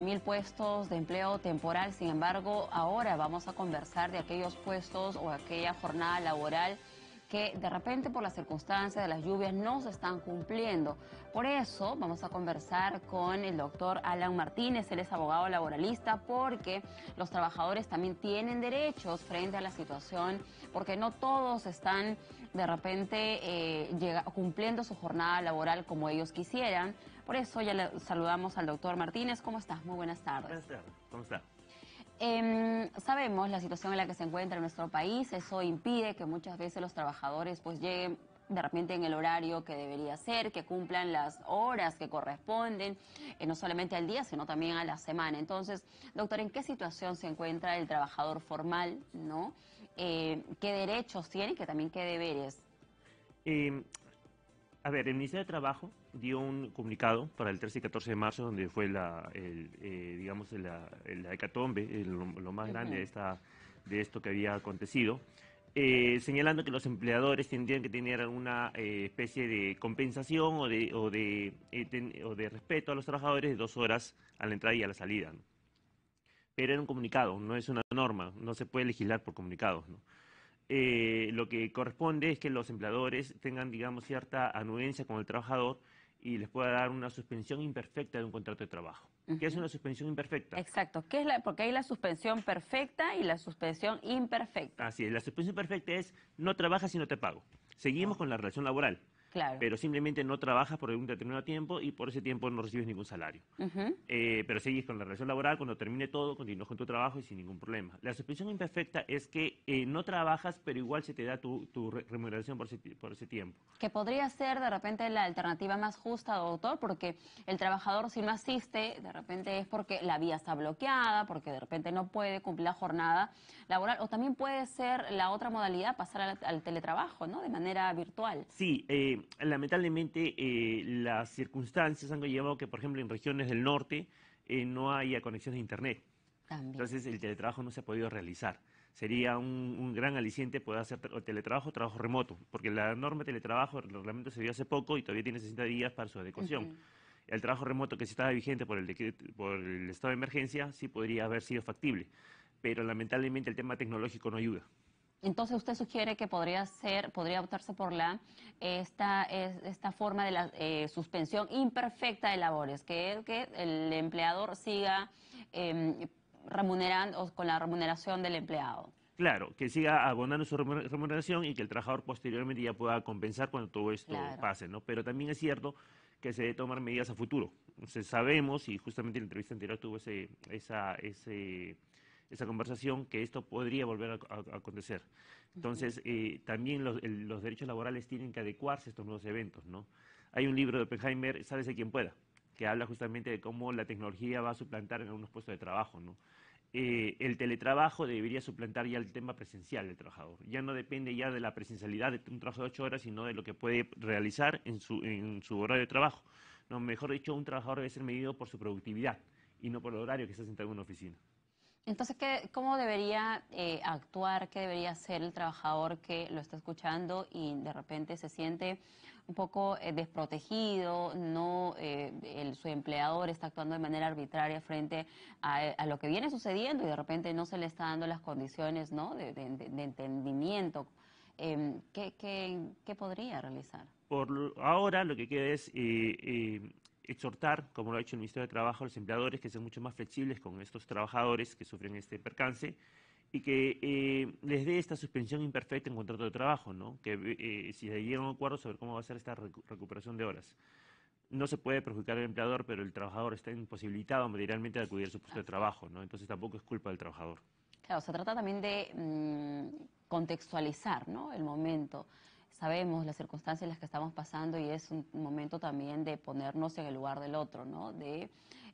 mil puestos de empleo temporal. Sin embargo, ahora vamos a conversar de aquellos puestos o aquella jornada laboral que de repente por las circunstancias de las lluvias no se están cumpliendo. Por eso vamos a conversar con el doctor Alan Martínez, él es abogado laboralista, porque los trabajadores también tienen derechos frente a la situación, porque no todos están de repente eh, cumpliendo su jornada laboral como ellos quisieran. Por eso ya le saludamos al doctor Martínez. ¿Cómo estás? Muy buenas tardes. Buenas tardes. ¿Cómo está? Eh, sabemos la situación en la que se encuentra en nuestro país, eso impide que muchas veces los trabajadores pues lleguen de repente en el horario que debería ser, que cumplan las horas que corresponden, eh, no solamente al día, sino también a la semana. Entonces, doctor, ¿en qué situación se encuentra el trabajador formal? ¿no? Eh, ¿Qué derechos tiene y también qué deberes? Em, a ver, el Ministerio de Trabajo dio un comunicado para el 13 y 14 de marzo, donde fue la, eh, digamos, la, hecatombe, lo más grande de, esto que había acontecido. Eh, señalando que los empleadores tendrían que tener alguna eh, especie de compensación o de, de, respeto a los trabajadores de dos horas a la entrada y a la salida. Pero era un comunicado, no es una norma, no se puede legislar por comunicados. ¿no? Eh, lo que corresponde es que los empleadores tengan, digamos, cierta anuencia con el trabajador y les pueda dar una suspensión imperfecta de un contrato de trabajo. ¿Qué es una suspensión imperfecta? Exacto, porque hay la suspensión perfecta y la suspensión imperfecta. Así es, la suspensión perfecta es no trabajas y no te pago. Seguimos oh. con la relación laboral. Claro. Pero simplemente no trabajas por un determinado tiempo y por ese tiempo no recibes ningún salario. Eh, pero seguís con la relación laboral, cuando termine todo, continúas con tu trabajo y sin ningún problema. La suspensión imperfecta es que eh, no trabajas, pero igual se te da tu, remuneración por ese, por ese, tiempo. Que podría ser de repente la alternativa más justa, doctor, porque el trabajador si no asiste, de repente es porque la vía está bloqueada, porque de repente no puede cumplir la jornada laboral, o también puede ser la otra modalidad, pasar al, teletrabajo, ¿no? De manera virtual. Sí, eh, lamentablemente eh, las circunstancias han llevado que, por ejemplo, en regiones del norte eh, no haya conexiones de Internet. Entonces el teletrabajo no se ha podido realizar. Sería un, gran aliciente poder hacer teletrabajo o trabajo remoto, porque la norma de teletrabajo, el reglamento se dio hace poco y todavía tiene 60 días para su adecuación. el trabajo remoto que sí estaba vigente por el estado de emergencia sí podría haber sido factible, pero lamentablemente el tema tecnológico no ayuda. Entonces usted sugiere que podría ser, podría optarse por la esta, forma de la eh, suspensión imperfecta de labores, que es que el empleador siga em, remunerando con la remuneración del empleado. Claro, que siga abonando su remuneración y que el trabajador posteriormente ya pueda compensar cuando todo esto pase, ¿no? Pero también es cierto que se debe tomar medidas a futuro. Entonces sabemos, y justamente en la entrevista anterior tuvo ese, esa, ese esa conversación que esto podría volver a, acontecer. Entonces, eh, también los, derechos laborales tienen que adecuarse a estos nuevos eventos, ¿no? Hay un libro de Oppenheimer, de quien pueda, que habla justamente de cómo la tecnología va a suplantar en algunos puestos de trabajo, eh, el teletrabajo debería suplantar ya el tema presencial del trabajador. Ya no depende ya de la presencialidad de un trabajo de ocho horas, sino de lo que puede realizar en su, en horario de trabajo. No, mejor dicho, un trabajador debe ser medido por su productividad y no por el horario que está sentado en una oficina. Entonces, ¿qué, ¿cómo debería eh, actuar? ¿Qué debería hacer el trabajador que lo está escuchando y de repente se siente un poco eh, desprotegido, no eh, su empleador está actuando de manera arbitraria frente a, lo que viene sucediendo y de repente no se le está dando las condiciones ¿no? de, entendimiento. Em, ¿qué, qué, podría realizar? Por ahora lo que queda es exhortar, como lo ha hecho el Ministerio de Trabajo, a los empleadores que sean mucho más flexibles con estos trabajadores que sufren este percance y que eh, les dé esta suspensión imperfecta en contrato de trabajo, ¿no? que eh, si llegan a un acuerdo sobre cómo va a ser esta recuperación de horas. No se puede perjudicar al empleador, pero el trabajador está imposibilitado materialmente de acudir a su puesto de trabajo, ¿no? entonces tampoco es culpa del trabajador. Claro, se trata también de mm, contextualizar ¿no? el momento sabemos las circunstancias en las que estamos pasando y es un momento también de ponernos en el lugar del otro, ¿no? De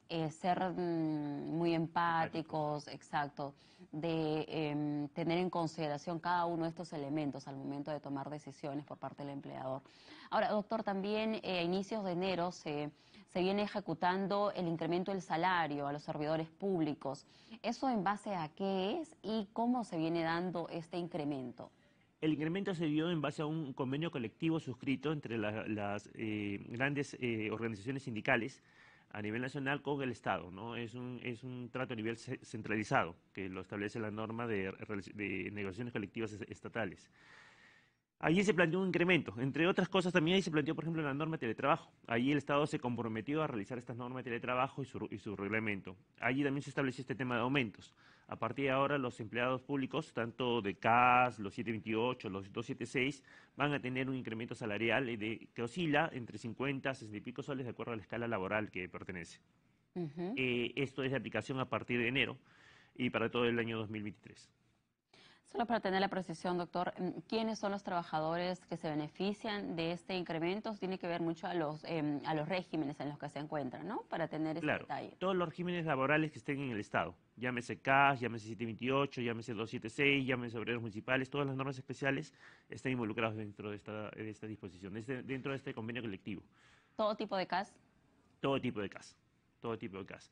eh, ser mm, muy empáticos, exacto, de em, tener en consideración cada uno de estos elementos al momento de tomar decisiones por parte del empleador. Ahora, doctor, también eh, a inicios de enero se, se viene ejecutando el incremento del salario a los servidores públicos. ¿Eso en base a qué es y cómo se viene dando este incremento? El incremento se dio en base a un convenio colectivo suscrito entre las eh, grandes eh, organizaciones sindicales a nivel nacional con el Estado. ¿no? Es, un, trato a nivel centralizado que lo establece la norma de, negociaciones colectivas estatales. Allí se planteó un incremento. Entre otras cosas, también ahí se planteó, por ejemplo, la norma de teletrabajo. Allí el Estado se comprometió a realizar estas normas de teletrabajo y su, y su reglamento. Allí también se estableció este tema de aumentos. A partir de ahora, los empleados públicos, tanto de CAS, los 728, los 276, van a tener un incremento salarial eh, que oscila entre 50 60 y pico soles de acuerdo a la escala laboral que pertenece. Eh, esto es de aplicación a partir de enero y para todo el año 2023. Solo para tener la precisión, doctor, mm, ¿quiénes son los trabajadores que se benefician de este incremento? Tiene que ver mucho a los, em, a los regímenes en los que se encuentran, ¿no? Para tener ese claro, detalle. Todos los regímenes laborales que estén en el Estado. Llámese CAS, llámese 728, llámese 276, llámese obreros municipales, todas las normas especiales están involucrados dentro de esta, de esta disposición, este, dentro de este convenio colectivo. ¿Todo tipo de CAS? Todo tipo de CAS, todo tipo de CAS.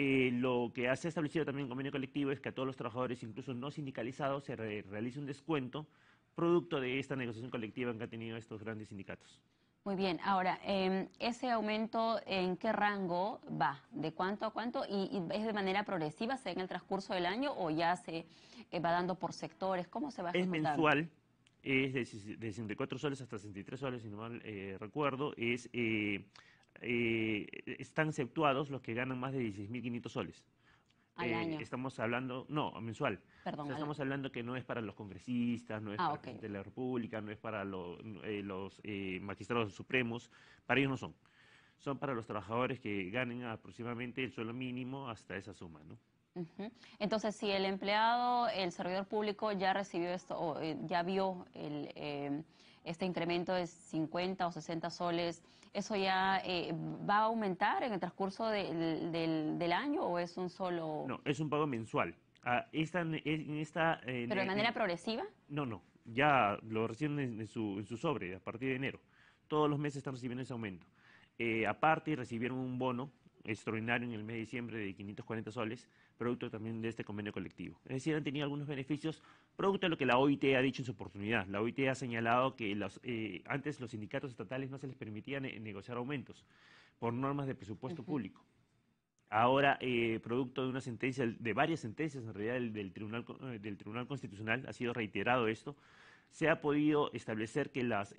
Eh, lo que hace ha establecido también el convenio colectivo es que a todos los trabajadores, incluso no sindicalizados, se realice un descuento producto de esta negociación colectiva que han tenido estos grandes sindicatos. Muy bien, ahora, em, ¿ese aumento en qué rango va? ¿De cuánto a cuánto? ¿Y, es de manera progresiva? ¿Se en el transcurso del año o ya se eh, va dando por sectores? ¿Cómo se va a Es mensual, es de, 64 soles hasta 63 soles, si no mal eh, recuerdo. Es eh, están exceptuados los que ganan más de 16.500 soles. Al eh, año. Estamos hablando, no, mensual. estamos hablando que no es para los congresistas, no es ah, para de la República, no es para eh, los magistrados supremos, para ellos no son. Son para los trabajadores que ganen aproximadamente el suelo mínimo hasta esa suma, ¿no? Entonces, si el empleado, el servidor público ya recibió esto, ya vio el este incremento de 50 o 60 soles, ¿eso ya eh, va a aumentar en el transcurso del, del, año o es un solo...? No, es un pago mensual. Ah, esta, en esta, ¿Pero de manera progresiva? No, no, ya lo reciben en su, en su sobre a partir de enero. Todos los meses están recibiendo ese aumento. Eh, aparte recibieron un bono extraordinario en el mes de diciembre de 540 soles, producto también de este convenio colectivo. Es decir, han tenido algunos beneficios, producto de lo que la OIT ha dicho en su oportunidad. La OIT ha señalado que eh, antes los sindicatos estatales no se les permitía eh, negociar aumentos por normas de presupuesto público. Ahora, eh, producto de una sentencia, de varias sentencias en realidad del, tribunal, del Tribunal Constitucional, ha sido reiterado esto, se ha podido establecer que los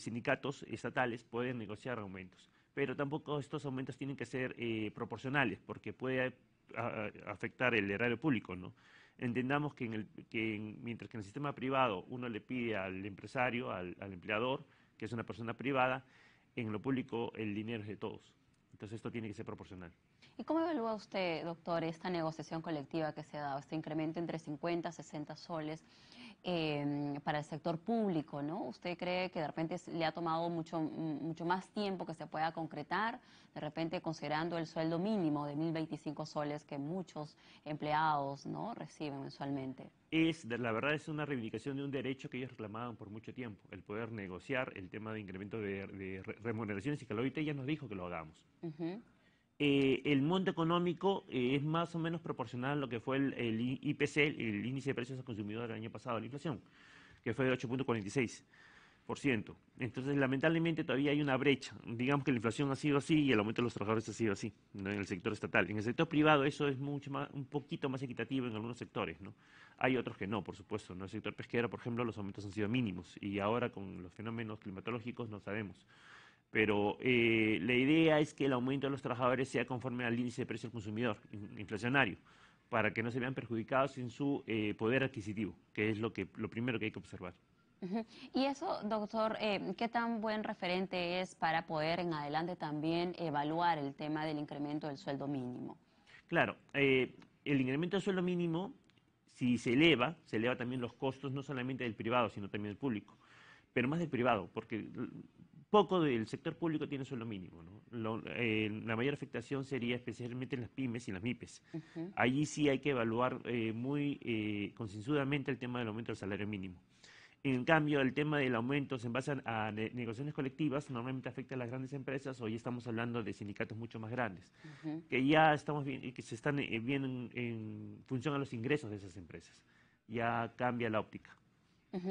sindicatos estatales pueden negociar aumentos pero tampoco estos aumentos tienen que ser eh, proporcionales, porque puede afectar el erario público, ¿no? Entendamos que, mientras que en el sistema privado uno le pide al empresario, al empleador, que es una persona privada, en lo público el dinero es de todos. Entonces esto tiene que ser proporcional. ¿Y cómo evalúa usted, doctor, esta negociación colectiva que se ha dado, este incremento entre 50 y 60 soles em, para el sector público? ¿no? ¿Usted cree que de repente le ha tomado mucho, más tiempo que se pueda concretar, de repente considerando el sueldo mínimo de 1.025 soles que muchos empleados ¿no? reciben mensualmente? es, la verdad, es una reivindicación de un derecho que ellos reclamaban por mucho tiempo, el poder negociar el tema de incremento de, remuneraciones y que ahorita ya nos dijo que lo hagamos. Eh, el monto económico eh, es más o menos proporcional a lo que fue el, IPC, el, índice de precios al consumidor del año pasado, la inflación, que fue de 8.46. Entonces, lamentablemente, todavía hay una brecha. Digamos que la inflación ha sido así y el aumento de los trabajadores ha sido así ¿no? en el sector estatal. En el sector privado eso es mucho más, un poquito más equitativo en algunos sectores. ¿no? Hay otros que no, por supuesto. En el sector pesquero, por ejemplo, los aumentos han sido mínimos y ahora con los fenómenos climatológicos no sabemos. Pero eh, la idea es que el aumento de los trabajadores sea conforme al índice de precio del consumidor inflacionario para que no se vean perjudicados en su eh, poder adquisitivo, que es lo, que, lo primero que hay que observar. Y eso, doctor, em, ¿qué tan buen referente es para poder en adelante también evaluar el tema del incremento del sueldo mínimo? Claro, eh, el incremento del sueldo mínimo, si se eleva, se eleva también los costos no solamente del privado, sino también del público, pero más del privado, porque poco del sector público tiene sueldo mínimo. Eh, la mayor afectación sería especialmente en las pymes y en las MIPES. Allí sí hay que evaluar eh, muy concienzudamente el tema del aumento del salario mínimo. En cambio, el tema del aumento en base a, negociaciones colectivas normalmente afecta a las grandes empresas. Hoy estamos hablando de sindicatos mucho más grandes, que ya estamos que se están eh, viendo en función a los ingresos de esas empresas. Ya cambia la óptica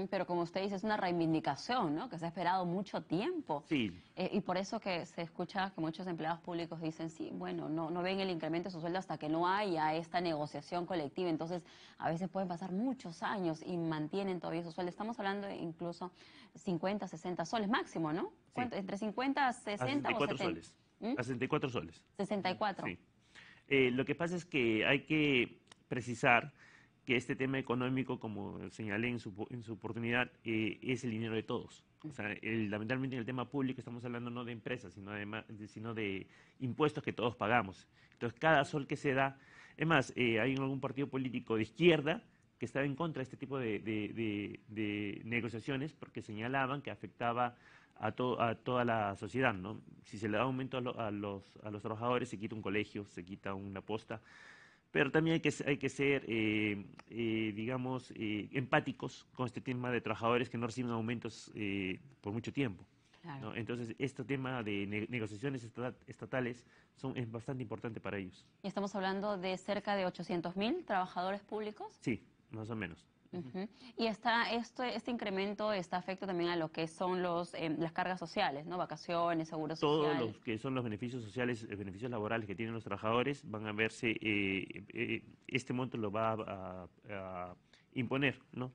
pero como usted dice, es una reivindicación, ¿no? Que se ha esperado mucho tiempo. Sí. Eh, y por eso que se escucha que muchos empleados públicos dicen, sí, bueno, no, no ven el incremento de su sueldo hasta que no haya esta negociación colectiva. Entonces, a veces pueden pasar muchos años y mantienen todavía su sueldo. Estamos hablando de incluso 50, 60 soles máximo, ¿no? Entre 50, 60 a 64 soles. ¿Mm? A 64 soles. 64. Sí. Eh, lo que pasa es que hay que precisar que este tema económico, como señalé en su, en su oportunidad, eh, es el dinero de todos. O sea, lamentablemente en el tema público estamos hablando no de empresas, sino de, sino de impuestos que todos pagamos. Entonces, cada sol que se da, es más, eh, hay algún partido político de izquierda que estaba en contra de este tipo de, de, de, negociaciones porque señalaban que afectaba a, a, toda la sociedad, ¿no? Si se le da aumento a, los, a los trabajadores, se quita un colegio, se quita una posta pero también hay que, hay que ser, eh, eh, digamos, eh, empáticos con este tema de trabajadores que no reciben aumentos por mucho tiempo. Entonces, este tema de negociaciones estatales son, es bastante importante para ellos. Y estamos hablando de cerca de 800 mil trabajadores públicos. Sí, más o menos. Y está, este, este incremento está afecto también a lo que son los, em, las cargas sociales, ¿no? Vacaciones, seguros sociales. Todos los que son los beneficios sociales, eh, beneficios laborales que tienen los trabajadores van a verse, eh, eh, este monto lo va a, imponer, ¿no?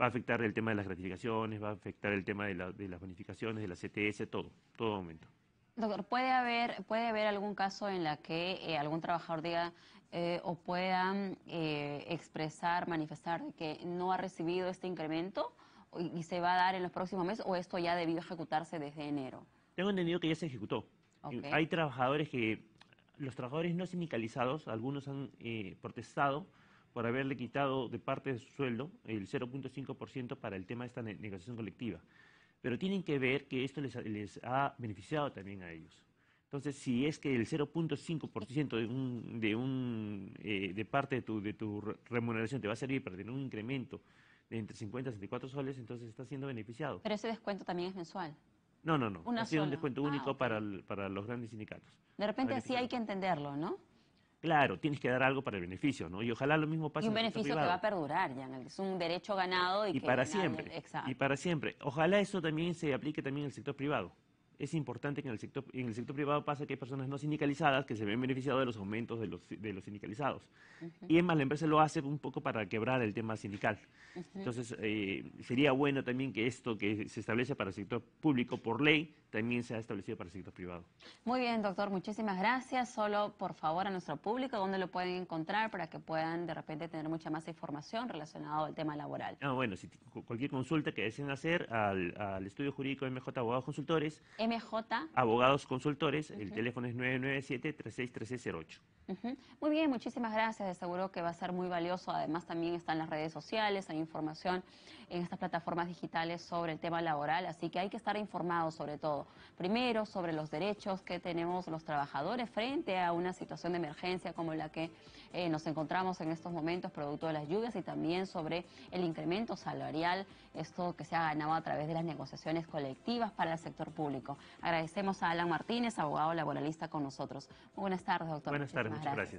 va a afectar el tema de las gratificaciones, va a afectar el tema de, las bonificaciones, de la CTS, todo, todo momento. Doctor, ¿puede haber, ¿puede haber algún caso en la que algún trabajador diga, eh, o puedan eh, expresar, manifestar que no ha recibido este incremento y, se va a dar en los próximos meses o esto ya debió ejecutarse desde enero? Tengo entendido que ya se ejecutó. Eh, hay trabajadores que, los trabajadores no sindicalizados, algunos han protestado por haberle quitado de parte de su sueldo el 0.5% para el tema de esta negociación colectiva. Pero tienen que ver que esto les ha beneficiado también a ellos. Entonces, si es que el 0.5% de, un, de, un, eh, de parte de tu, de tu remuneración te va a servir para tener un incremento de entre 50 y 64 soles, entonces estás siendo beneficiado. Pero ese descuento también es mensual. No, no, no. ha sido un descuento ah, único para, para los grandes sindicatos. De repente así hay que entenderlo, ¿no? Claro, tienes que dar algo para el beneficio, ¿no? Y ojalá lo mismo pase. Y un beneficio que va a perdurar, ya, es un derecho ganado y, para siempre. Exacto. Y para siempre. Ojalá eso también se aplique también en el sector privado es importante que en el sector, en el sector privado pase que hay personas no sindicalizadas que se ven beneficiadas de los aumentos de los, de los sindicalizados. Y es más, la empresa lo hace un poco para quebrar el tema sindical. Entonces, eh, sería bueno también que esto que se establece para el sector público por ley también sea establecido para el sector privado. Muy bien, doctor, muchísimas gracias. Solo, por favor, a nuestro público, ¿dónde lo pueden encontrar para que puedan de repente tener mucha más información relacionada al tema laboral? Ah, bueno, si cualquier consulta que deseen hacer al, estudio jurídico MJ Abogados Consultores. MJ. Abogados Consultores, el teléfono es 997-363608. Muy bien, muchísimas gracias, de seguro que va a ser muy valioso. Además también están las redes sociales, hay información en estas plataformas digitales sobre el tema laboral, así que hay que estar informados sobre todo. Primero, sobre los derechos que tenemos los trabajadores frente a una situación de emergencia como la que eh, nos encontramos en estos momentos producto de las lluvias y también sobre el incremento salarial, esto que se ha ganado a través de las negociaciones colectivas para el sector público. Agradecemos a Alan Martínez, abogado laboralista con nosotros. buenas tardes, doctor. Buenas tardes, muchas gracias.